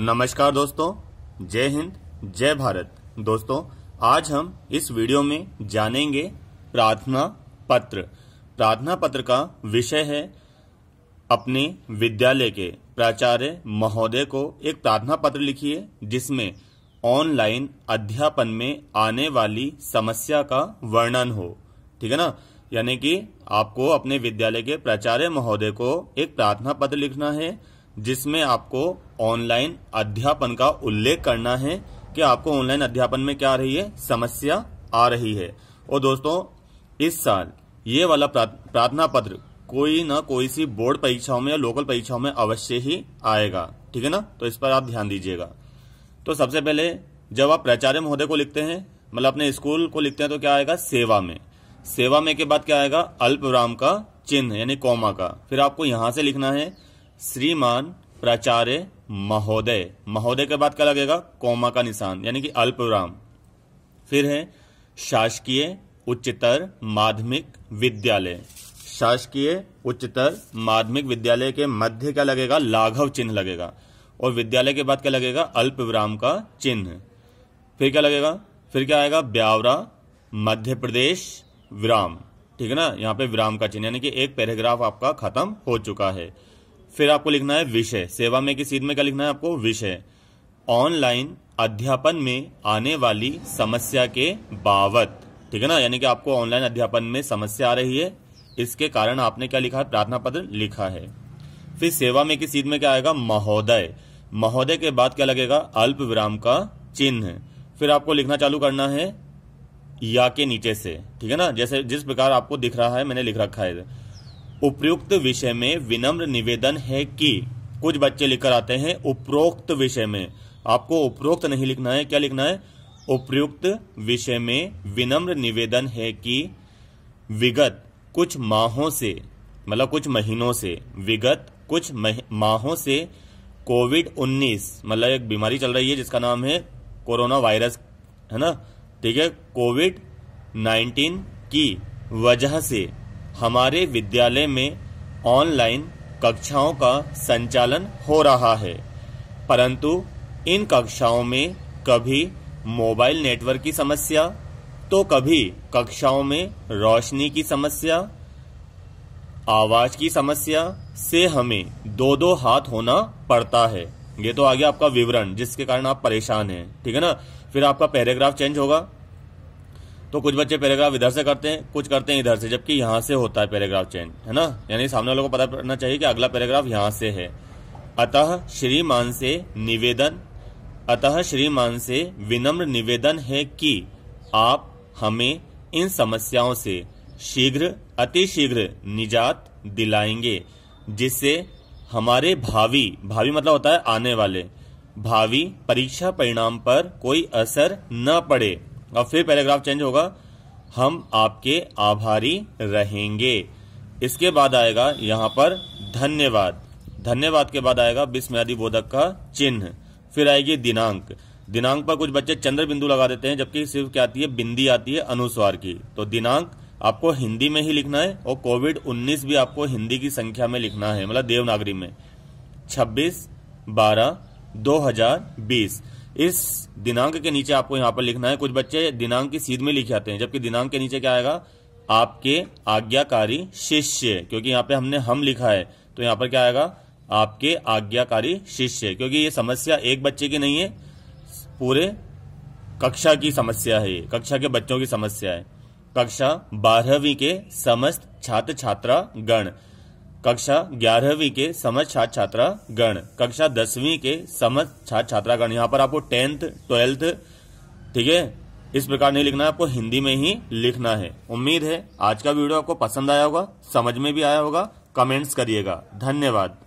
नमस्कार दोस्तों जय हिंद जय भारत दोस्तों आज हम इस वीडियो में जानेंगे प्रार्थना पत्र प्रार्थना पत्र का विषय है अपने विद्यालय के प्राचार्य महोदय को एक प्रार्थना पत्र लिखिए जिसमें ऑनलाइन अध्यापन में आने वाली समस्या का वर्णन हो ठीक है ना यानी कि आपको अपने विद्यालय के प्राचार्य महोदय को एक प्रार्थना पत्र लिखना है जिसमें आपको ऑनलाइन अध्यापन का उल्लेख करना है कि आपको ऑनलाइन अध्यापन में क्या आ रही है समस्या आ रही है और दोस्तों इस साल ये वाला प्रार्थना पत्र कोई ना कोई सी बोर्ड परीक्षाओं में या लोकल परीक्षाओं में अवश्य ही आएगा ठीक है ना तो इस पर आप ध्यान दीजिएगा तो सबसे पहले जब आप प्राचार्य महोदय को लिखते हैं मतलब अपने स्कूल को लिखते हैं तो क्या आएगा सेवा में सेवा में के बाद क्या आएगा अल्प का चिन्ह यानी कौमा का फिर आपको यहां से लिखना है श्रीमान प्राचार्य महोदय महोदय के बाद क्या लगेगा कोमा का निशान यानी कि अल्पविराम फिर है शासकीय उच्चतर माध्यमिक विद्यालय शासकीय उच्चतर माध्यमिक विद्यालय के मध्य क्या लगेगा लाघव चिन्ह लगेगा और विद्यालय के बाद क्या लगेगा अल्प विराम का चिन्ह फिर क्या लगेगा फिर क्या आएगा ब्यावरा मध्य प्रदेश विराम ठीक है ना यहाँ पे विराम का चिन्ह यानी कि एक पैराग्राफ आपका खत्म हो चुका है फिर आपको लिखना है विषय सेवा में किस सीट में क्या लिखना है आपको विषय ऑनलाइन अध्यापन में आने वाली समस्या के बावत ठीक है ना यानी कि आपको ऑनलाइन अध्यापन में समस्या आ रही है इसके कारण आपने क्या लिखा है प्रार्थना पत्र लिखा है फिर सेवा में किस सीट में क्या आएगा महोदय महोदय के बाद क्या लगेगा अल्प विराम का चिन्ह फिर आपको लिखना चालू करना है या के नीचे से ठीक है ना जैसे जिस प्रकार आपको दिख रहा है मैंने लिख रखा है उपयुक्त विषय में विनम्र निवेदन है कि कुछ बच्चे लेकर आते हैं उपरोक्त विषय में आपको उपरोक्त नहीं लिखना है क्या लिखना है उपयुक्त विषय में विनम्र निवेदन है कि विगत कुछ माहों से मतलब कुछ महीनों से विगत कुछ माहों से कोविड 19 मतलब एक बीमारी चल रही है जिसका नाम है कोरोना वायरस है ना ठीक है कोविड 19 की वजह से हमारे विद्यालय में ऑनलाइन कक्षाओं का संचालन हो रहा है परंतु इन कक्षाओं में कभी मोबाइल नेटवर्क की समस्या तो कभी कक्षाओं में रोशनी की समस्या आवाज की समस्या से हमें दो दो हाथ होना पड़ता है ये तो आ गया आपका विवरण जिसके कारण आप परेशान हैं ठीक है ना फिर आपका पैराग्राफ चेंज होगा तो कुछ बच्चे पैराग्राफ इधर से करते हैं कुछ करते हैं इधर से जबकि यहाँ से होता है पैराग्राफ चेंज है ना यानी सामने वालों को पता पड़ना चाहिए कि अगला पैराग्राफ यहाँ से है अतः श्रीमान से निवेदन अतः श्रीमान से विनम्र निवेदन है कि आप हमें इन समस्याओं से शीघ्र अतिशीघ्र निजात दिलाएंगे जिससे हमारे भावी भावी मतलब होता है आने वाले भावी परीक्षा परिणाम पर कोई असर न पड़े अब फिर पैराग्राफ चेंज होगा हम आपके आभारी रहेंगे इसके बाद आएगा यहाँ पर धन्यवाद धन्यवाद के बाद आएगा विस्मयादी बोधक का चिन्ह फिर आएगी दिनांक दिनांक पर कुछ बच्चे चंद्र बिंदु लगा देते हैं जबकि सिर्फ क्या आती है बिंदी आती है अनुस्वार की तो दिनांक आपको हिंदी में ही लिखना है और कोविड 19 भी आपको हिंदी की संख्या में लिखना है मतलब देवनागरी में 26 बारह 2020 इस दिनांक के नीचे आपको यहाँ पर लिखना है कुछ बच्चे दिनांक की सीध में लिखे जाते हैं जबकि दिनांक के नीचे क्या आएगा आपके आज्ञाकारी शिष्य क्योंकि यहाँ पे हमने हम लिखा है तो यहाँ पर क्या आएगा आपके आज्ञाकारी शिष्य क्योंकि ये समस्या एक बच्चे की नहीं है पूरे कक्षा की समस्या है कक्षा के बच्चों की समस्या है कक्षा बारहवीं के समस्त छात्र छात्रा गण कक्षा ग्यारहवीं के समझ छात्र छात्रा गण कक्षा दसवीं के समझ छात्र छात्रा गण यहाँ पर आपको टेंथ ट्वेल्थ ठीक है इस प्रकार नहीं लिखना है आपको हिंदी में ही लिखना है उम्मीद है आज का वीडियो आपको पसंद आया होगा समझ में भी आया होगा कमेंट्स करिएगा धन्यवाद